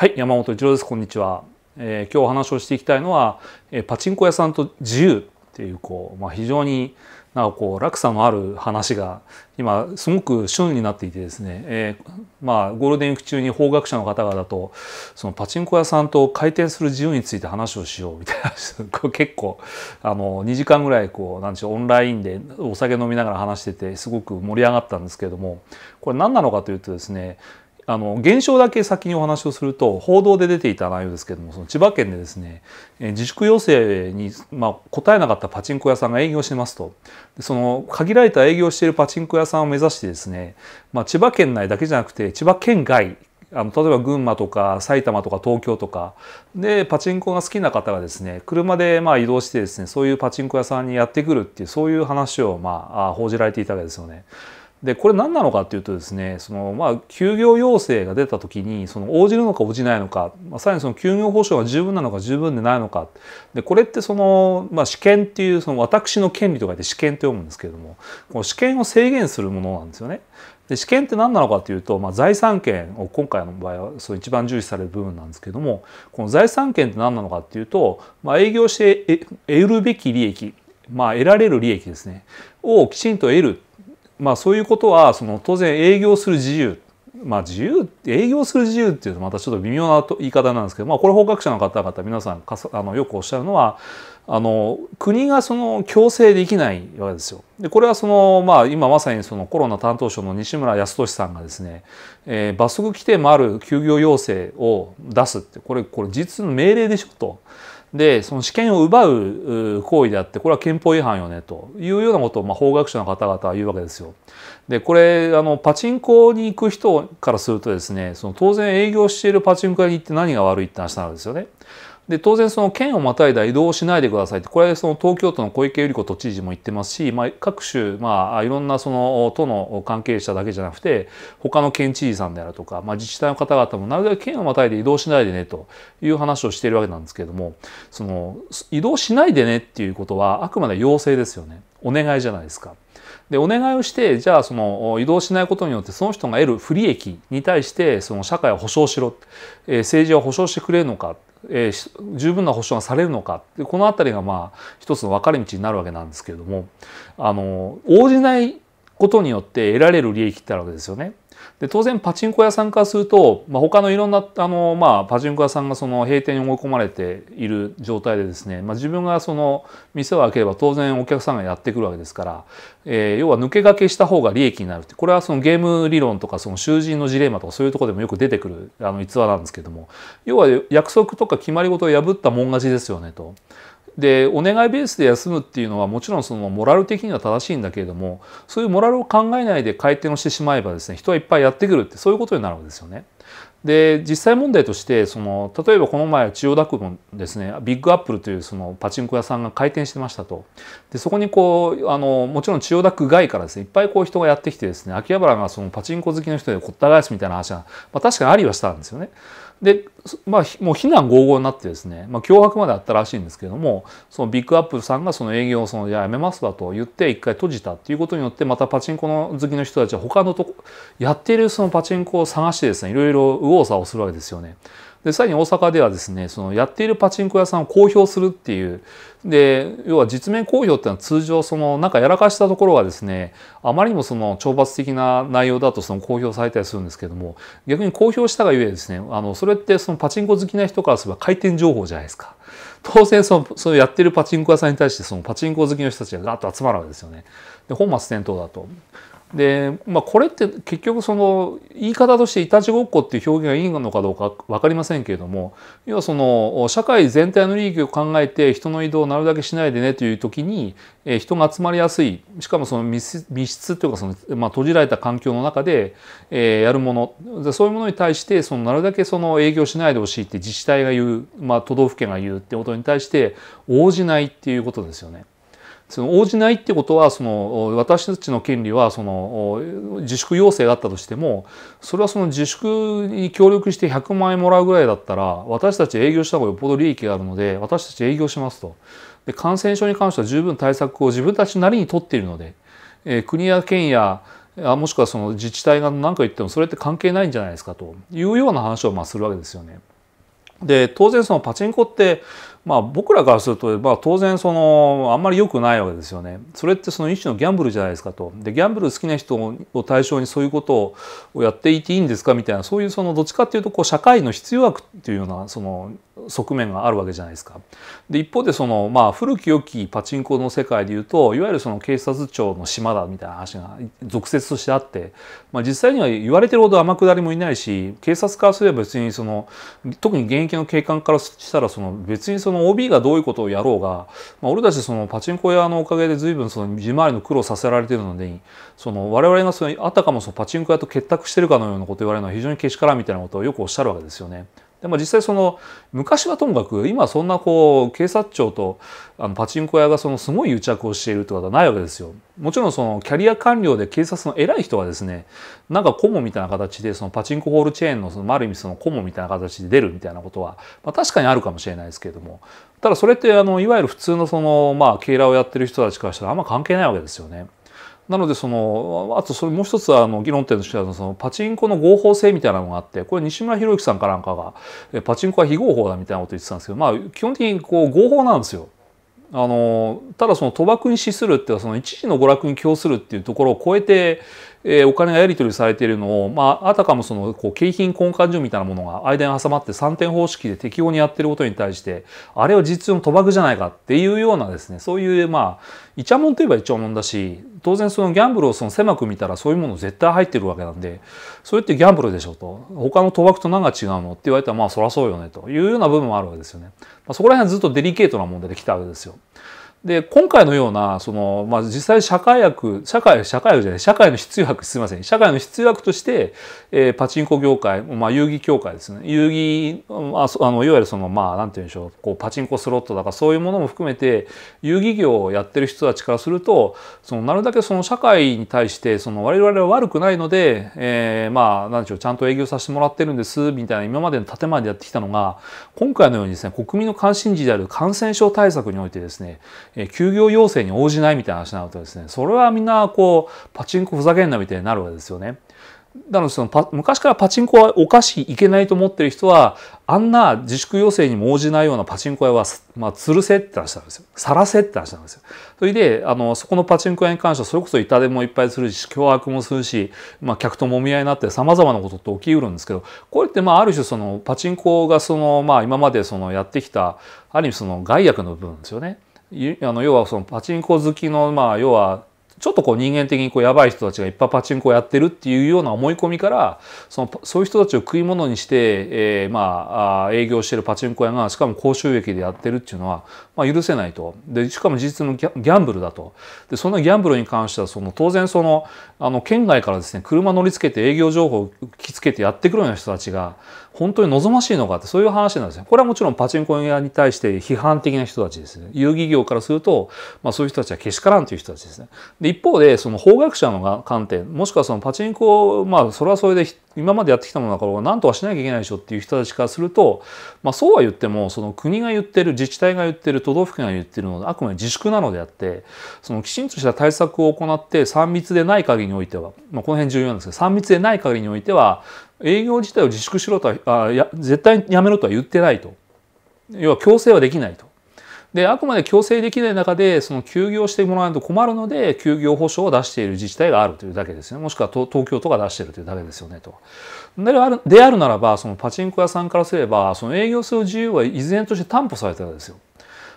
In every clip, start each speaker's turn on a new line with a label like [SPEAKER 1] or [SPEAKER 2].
[SPEAKER 1] はい山本一郎ですこんにちは、えー、今日お話をしていきたいのは、えー、パチンコ屋さんと自由っていうこう、まあ、非常になんかこう落差のある話が今すごく旬になっていてですね、えー、まあゴールデンウィーク中に法学者の方々とそのパチンコ屋さんと回転する自由について話をしようみたいな こ結構あの2時間ぐらいこうなんでしょうオンラインでお酒飲みながら話しててすごく盛り上がったんですけれどもこれ何なのかというとですねあの現象だけ先にお話をすると報道で出ていた内容ですけどもその千葉県でですね自粛要請に、ま答えなかったパチンコ屋さんが営業してますとその限られた営業しているパチンコ屋さんを目指してですね、まあ、千葉県内だけじゃなくて千葉県外あの例えば群馬とか埼玉とか東京とかでパチンコが好きな方がですね車でまあ移動してですねそういうパチンコ屋さんにやってくるっていうそういう話をまあ報じられていたわけですよね。でこれ何なのかっていうとですねその、まあ、休業要請が出た時にその応じるのか応じないのか、まあ、さらにその休業保障が十分なのか十分でないのかでこれってその、まあ、試験っていうその私の権利とかで試験って読むんですけれどもこの試験を制限するものなんですよね。で試験って何なのかというと、まあ、財産権を今回の場合はその一番重視される部分なんですけどもこの財産権って何なのかっていうと、まあ、営業して得るべき利益、まあ、得られる利益ですねをきちんと得るまあ、そういうことはその当然営業する自由まあ自由営業する自由っていうのはまたちょっと微妙な言い方なんですけど、まあ、これ法学者の方々皆さんかあのよくおっしゃるのはあの国がその強制できないわけですよ。でこれはその、まあ、今まさにそのコロナ担当省の西村康稔さんがですね、えー、罰則規定もある休業要請を出すってこれこれ実の命令でしょと。でその主権を奪う行為であってこれは憲法違反よねというようなことをまあ法学者の方々は言うわけですよ。でこれあのパチンコに行く人からするとですねその当然営業しているパチンコ屋に行って何が悪いって話なんですよね。で当然その県をまたいだ移動をしないでくださいってこれその東京都の小池百合子都知事も言ってますし、まあ、各種、まあ、いろんなその都の関係者だけじゃなくて他の県知事さんであるとか、まあ、自治体の方々もなるべく県をまたいで移動しないでねという話をしているわけなんですけれどもその移動しないでねっていうことはあくまで要請ですよねお願いじゃないですか。でお願いをしてじゃあその移動しないことによってその人が得る不利益に対してその社会を保障しろ、えー、政治を保障してくれるのかえー、十分な保障がされるのかこの辺りがまあ一つの分かれ道になるわけなんですけれどもあの応じないことによって得られる利益ってあるわけですよね。で当然パチンコ屋さんからすると、まあ、他のいろんなあの、まあ、パチンコ屋さんがその閉店に追い込まれている状態でですね、まあ、自分がその店を開ければ当然お客さんがやってくるわけですから、えー、要は抜け駆けした方が利益になるってこれはそのゲーム理論とかその囚人のジレンマとかそういうとこでもよく出てくるあの逸話なんですけども要は約束とか決まり事を破ったもん勝ちですよねと。でお願いベースで休むっていうのはもちろんそのモラル的には正しいんだけれどもそういうモラルを考えないで回転をしてしまえばですね人はいっぱいやってくるってそういうことになるわけですよね。で実際問題としてその例えばこの前千代田区のですねビッグアップルというそのパチンコ屋さんが開店してましたとでそこにこうあのもちろん千代田区外からですねいっぱいこう人がやってきてですね秋葉原がそのパチンコ好きの人でこった返すみたいな話が、まあ、確かにありはしたんですよね。で、まあ、もう非難合々になってですね、まあ、脅迫まであったらしいんですけれどもそのビッグアップルさんがその営業をそのやめますわと言って一回閉じたっていうことによってまたパチンコの好きの人たちは他のとこやっているそのパチンコを探してですねいろいろ右往左往するわけですよね。でさらに大阪ではですねそのやっているパチンコ屋さんを公表するっていうで要は実名公表っていうのは通常そのなんかやらかしたところはですねあまりにもその懲罰的な内容だとその公表されたりするんですけども逆に公表したがゆえですねあのそれってそのパチンコ好きな人からすれば回転情報じゃないですか。当然そのそのやってるパチンコ屋さんに対してそのパチンコ好きの人たちがガーッと集まるわけですよね。で本末転倒だと。で、まあ、これって結局その言い方としていたちごっこっていう表現がいいのかどうか分かりませんけれども要はその社会全体の利益を考えて人の移動をなるだけしないでねという時に人が集まりやすいしかもその密室というかその、まあ、閉じられた環境の中でやるものそういうものに対してそのなるだけその営業しないでほしいって自治体が言う、まあ、都道府県が言うってことに対して応じないっていうことですよね。その応じないってことはその私たちの権利はその自粛要請があったとしてもそれはその自粛に協力して100万円もらうぐらいだったら私たち営業した方がよっぽど利益があるので私たち営業しますとで感染症に関しては十分対策を自分たちなりに取っているので、えー、国や県やあもしくはその自治体が何か言ってもそれって関係ないんじゃないですかというような話をまあするわけですよね。で当然そのパチンコってまあ、僕らからすると、まあ、当然そのあんまり良くないわけですよね。それってその一種のギャンブルじゃないですかと。でギャンブル好きな人を対象にそういうことをやっていていいんですかみたいなそういうそのどっちかっていうとこう社会の必要悪っていうようなその側面があるわけじゃないですか。で一方でその、まあ、古き良きパチンコの世界でいうといわゆるその警察庁の島だみたいな話が俗説としてあって、まあ、実際には言われてるほど天下りもいないし警察からすれば別にその特に現役の警官からしたらその別にその OB がどういうことをやろうが、まあ、俺たちそのパチンコ屋のおかげで随分その自回りの苦労させられてるのでその我々がそのあたかもそのパチンコ屋と結託してるかのようなことを言われるのは非常にけしからんみたいなことをよくおっしゃるわけですよね。でまあ、実際その昔はともかく今そんなこう警察庁とあのパチンコ屋がそのすごい癒着をしているってことはないわけですよ。もちろんそのキャリア官僚で警察の偉い人はですねなんか顧問みたいな形でそのパチンコホールチェーンのそのある意味その顧問みたいな形で出るみたいなことは、まあ、確かにあるかもしれないですけれどもただそれってあのいわゆる普通のそのまあ警らをやってる人たちからしたらあんま関係ないわけですよね。なのでそのあとそれもう一つあの議論点としてはそのパチンコの合法性みたいなのがあってこれ西村博之さんかなんかがパチンコは非合法だみたいなこと言ってたんですけどまあ基本的にこう合法なんですよ。あのただその賭博に資するっていうのはその一時の娯楽に供するっていうところを超えて、えー、お金がやり取りされているのを、まあ、あたかもそのこう景品根幹準みたいなものが間に挟まって3点方式で適用にやってることに対してあれは実の賭博じゃないかっていうようなですねそういうまあいちゃもんといえばいちゃもんだし当然そのギャンブルをその狭く見たらそういうもの絶対入ってるわけなんでそれってギャンブルでしょと他の賭博と何が違うのって言われたらまあそりゃそうよねというような部分もあるわけですよね。そこら辺ずっとデリケートな問題で来たわけですよ。で今回のようなその、まあ、実際社会悪社会社会悪じゃない社会の必要悪すみません社会の必要悪として、えー、パチンコ業界、まあ、遊戯協会ですね遊戯ああのいわゆるそのまあなんて言うんでしょうこうパチンコスロットだかそういうものも含めて遊戯業をやってる人たちからするとそのなるだけその社会に対してその我々は悪くないので、えー、まあなんでしょうちゃんと営業させてもらってるんですみたいな今までの建前でやってきたのが今回のようにですね国民の関心事である感染症対策においてですね休業要請に応じないみたいな話になるとですねそれはみんなこうパチンコふざけんなみたいになるわけですよね。なのでその昔からパチンコはおかしいいけないと思ってる人はあんな自粛要請にも応じないようなパチンコ屋は、まあ、吊るせって話なんですよさらせって話なんですよ。それであのそこのパチンコ屋に関してはそれこそ痛手もいっぱいするし脅迫もするし、まあ、客ともみ合いになってさまざまなことって起きうるんですけどこれってまあある種そのパチンコがその、まあ、今までそのやってきたある意味その害悪の部分ですよね。あの要はそのパチンコ好きのまあ要はちょっとこう人間的にこうやばい人たちがいっぱいパチンコをやってるっていうような思い込みからそのそういう人たちを食い物にして、えー、まあ営業してるパチンコ屋がしかも高収益でやってるっていうのは、まあ、許せないとでしかも事実のギャンブルだとでそのギャンブルに関してはその当然そのあの県外からですね車乗りつけて営業情報を聞きつけてやってくるような人たちが本当に望ましいのかってそういう話なんですね。これはもちろんパチンコ屋に対して批判的な人たちですね。遊戯業からすると、まあ、そういう人たちはけしからんという人たちですね。で一方でその法学者の観点もしくはそのパチンコを、まあ、それはそれで今までやってきたものだから何とかしなきゃいけないでしょっていう人たちからすると、まあ、そうは言ってもその国が言ってる自治体が言ってる都道府県が言ってるのはあくまで自粛なのであってそのきちんとした対策を行って3密でない限りにおいては、まあ、この辺重要なんですけど3密でない限りにおいては営業自体を自粛しろとはあや絶対にやめろとは言ってないと要は強制はできないとであくまで強制できない中でその休業してもらわないと困るので休業保障を出している自治体があるというだけですねもしくは東京とか出しているというだけですよねと。であるであるならばそのパチンコ屋さんからすればその営業する自由は依然として担保されてるんですよ。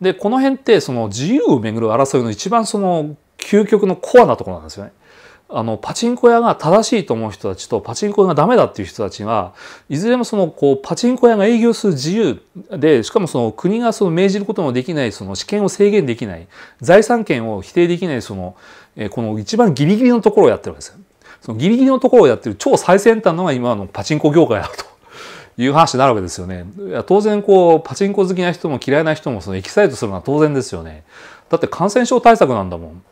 [SPEAKER 1] でこの辺ってその自由をめぐる争いの一番その究極のコアなところなんですよね。あのパチンコ屋が正しいと思う人たちとパチンコ屋がダメだっていう人たちがいずれもそのこうパチンコ屋が営業する自由でしかもその国がその命じることのできないその試験を制限できない財産権を否定できないその、えこの一番ギリギリのところをやってるわけですよ。そのギリギリのところをやってる超最先端のが今のパチンコ業界だと。いう話になるわけですよね。当然こうパチンコ好きな人も嫌いな人もそのエキサイトするのは当然ですよね。だって感染症対策なんだもん。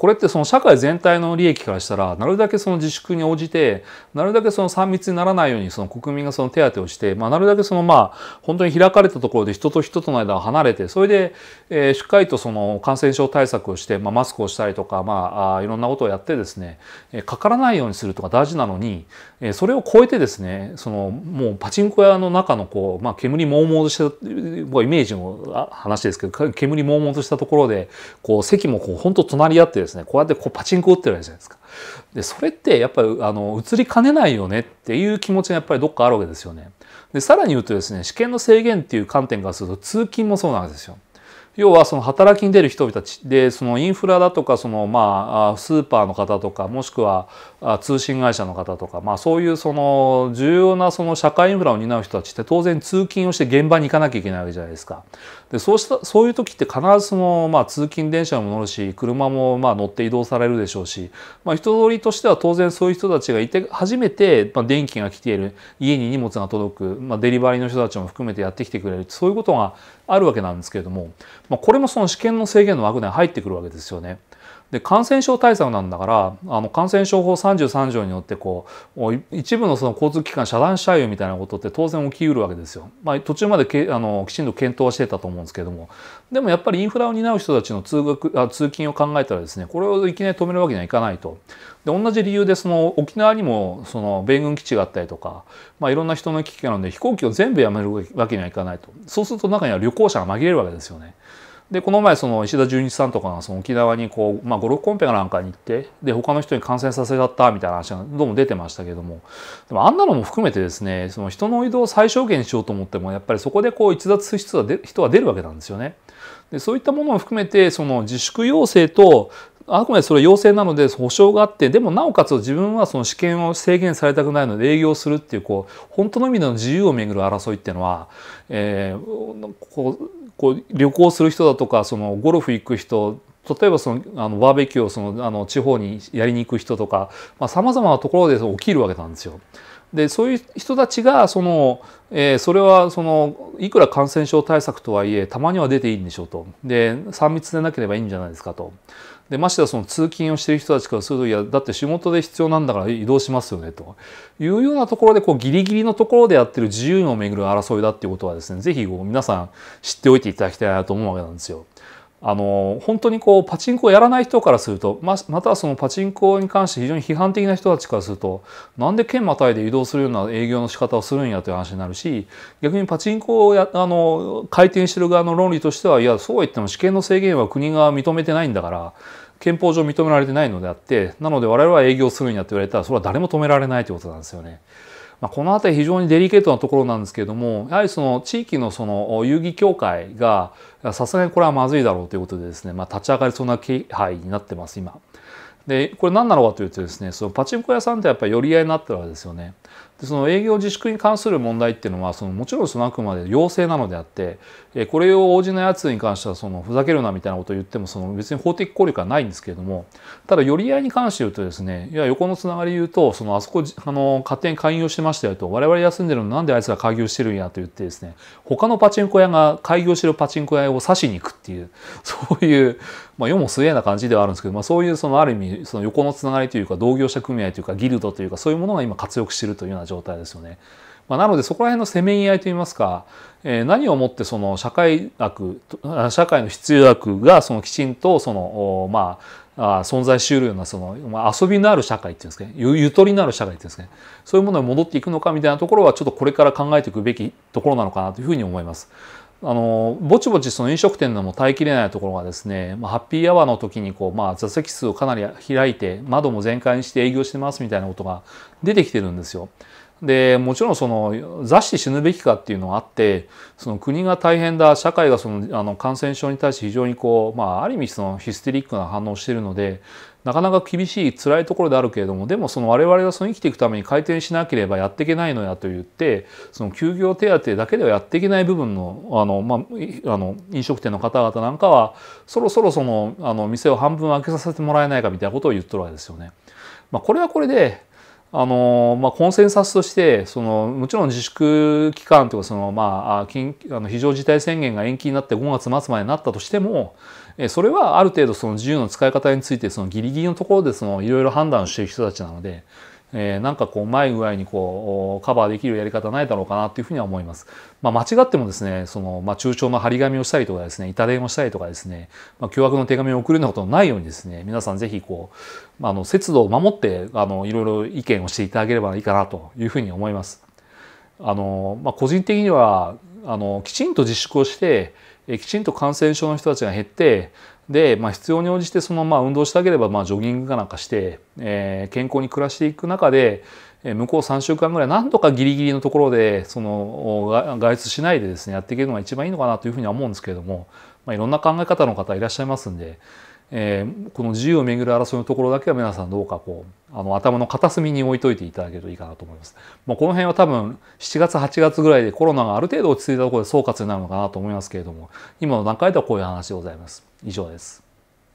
[SPEAKER 1] これってその社会全体の利益からしたらなるだけその自粛に応じてなるだけその3密にならないようにその国民がその手当をして、まあ、なるだけそのまあ本当に開かれたところで人と人との間を離れてそれで、えー、しっかりとその感染症対策をして、まあ、マスクをしたりとか、まあ、いろんなことをやってですねかからないようにするとか大事なのにそれを超えてですねそのもうパチンコ屋の中のこう、まあ、煙もうもうとしたイメージの話ですけど煙もうもうとしたところでこう席もこう本当隣り合ってですねですねこうやってこうパチンコ打ってるわけじゃないですか。でそれってやっぱりあの移りかねないよねっていう気持ちがやっぱりどっかあるわけですよね。でさらに言うとですね試験の制限っていう観点からすると通勤もそうなんですよ。要はその働きに出る人々たちでそのインフラだとかそのまあスーパーの方とかもしくは通信会社の方とかまあそういうその重要なその社会インフラを担う人たちって当然通勤をして現場に行かなきゃいけないわけじゃないですか。でそうしたそういう時って必ずそのまあ通勤電車も乗るし車もまあ乗って移動されるでしょうしまあ人通りとしては当然そういう人たちがいて初めてまあ電気が来ている家に荷物が届くまあデリバリーの人たちも含めてやってきてくれるそういうことがあるわけなんですけれどもまあ、これもその試験の制限の枠内に入ってくるわけですよね。で感染症対策なんだからあの感染症法33条によってこう一部のその交通機関遮断しちゃうよみたいなことって当然起きうるわけですよ。まあ、途中まであのきちんと検討はしてたと思うんですけどもでもやっぱりインフラを担う人たちの通学あ通勤を考えたらですねこれをいきなり止めるわけにはいかないと。で同じ理由でその沖縄にもその米軍基地があったりとか、まあ、いろんな人の危機があるので飛行機を全部やめるわけにはいかないとそうすると中には旅行者が紛れるわけですよね。でこの前その石田純一さんとかがその沖縄にこう、まあ、56コンペかなんかに行ってで他の人に感染させちゃったみたいな話がどうも出てましたけどもでもあんなのも含めてですねその人の移動を最小限にしようと思ってもやっぱりそこでこう逸脱する人は出るわけなんですよね。でそういったものを含めてその自粛要請とあくまでそれ要請なので保証があってでもなおかつ自分はその試験を制限されたくないので営業するっていうこう本当の意味での自由をめぐる争いっていうのは、えー、こうこう旅行する人だとかそのゴルフ行く人例えばそのあのバーベキューをそのあの地方にやりに行く人とかさまざ、まなところで起きるわけなんですよ。でそういう人たちがその、えー、それはそのいくら感染症対策とはいえたまには出ていいんでしょうとで3密でなければいいんじゃないですかと。でましてはその通勤をしている人たちからするといやだって仕事で必要なんだから移動しますよねというようなところでこうギリギリのところでやってる自由をめぐる争いだっていうことはですね是非皆さん知っておいていただきたいなと思うわけなんですよ。あの本当にこうパチンコをやらない人からするとままたはそのパチンコに関して非常に批判的な人たちからするとなんで県またいで移動するような営業の仕方をするんやという話になるし逆にパチンコをやあの回転してる側の論理としてはいやそうは言っても試験の制限は国が認めてないんだから憲法上認められてないのであってなので我々は営業するんやって言われたらそれは誰も止められないということなんですよね。まあ、この辺り非常にデリケートなところなんですけれどもやはりその地域のその遊戯協会がさすがにこれはまずいだろうということでですね、まあ、立ち上がりそうな気配になってます今。でこれ何なのかというとですねそのパチンコ屋さんってやっぱり寄り合いになってるわけですよね。でその営業自粛に関する問題っていうのはそのもちろんそのあくまで要請なのであってこれを応じないやつに関してはそのふざけるなみたいなことを言ってもその別に法的効力はないんですけれどもただ寄り合いに関して言うとですねいや横のつながり言うとそのあそこあの勝手に開業してましたよと我々休んでるのなんであいつら開業してるんやと言ってですね他のパチンコ屋が開業してるパチンコ屋を刺しに行くっていう そういう、まあ、世も末な感じではあるんですけど、まあ、そういうそのある意味その横のつながりというか同業者組合というかギルドというかそういうものが今活躍しているというような状態ですよね。まあ、なのでそこら辺のせめぎ合いといいますか、えー、何をもってその社会学社会の必要悪がそのきちんとそのまあ存在しうるようなその、ま遊びのある社会っていうんですかねゆゆとりのある社会っていうんですかねそういうものに戻っていくのかみたいなところはちょっとこれから考えていくべきところなのかなというふうに思います。あのぼちぼちその飲食店でも耐えきれないところがですね、まあ、ハッピーアワーの時にこう、まあ、座席数をかなり開いて窓も全開にして営業してますみたいなことが出てきてるんですよ。でもちろんその雑誌死ぬべきかっていうのがあってその国が大変だ社会がそのあの感染症に対して非常にこう、まあ、ある意味そのヒステリックな反応しているのでなかなか厳しい辛いところであるけれどもでもその我々がその生きていくために回転しなければやっていけないのやと言ってその休業手当だけではやっていけない部分のあの、まあ、あの飲食店の方々なんかはそろそろそのあの店を半分開けさせてもらえないかみたいなことを言っとるわけですよね。まあ、これはこれであのまあ、コンセンサスとしてそのもちろん自粛期間というかその、まあ、緊あの非常事態宣言が延期になって5月末までになったとしてもそれはある程度その自由の使い方についてそのギリギリのところでいろいろ判断している人たちなのでえー、なんかこううまい具合にこうカバーできるやり方ないだろうかなっていうふうには思います。まあ、間違ってもですねその、まあ、中長の張り紙をしたりとかですね痛電をしたりとかですね、まあ、凶の手紙を送るようなことのないようにですね皆さん是非こう、まあ、あの節度を守ってあのいろいろ意見をしていただければいいかなというふうに思います。あのまあ、個人的にはあのきちんと自粛をしてきちんと感染症の人たちが減ってで、まあ、必要に応じてそのまあ運動したければまあジョギングかなんかして、えー、健康に暮らしていく中で向こう3週間ぐらいなんとかギリギリのところでその外出しないでですねやっていけるのが一番いいのかなというふうには思うんですけれども、まあ、いろんな考え方の方いらっしゃいますんで。えー、この自由をめぐる争いのところだけは皆さんどうかこうあの頭の片隅に置いといていただけるといいかなと思います。もうこの辺は多分7月8月ぐらいでコロナがある程度落ち着いたところで総括になるのかなと思いますけれども今の段階ではこういう話でございます。以上です。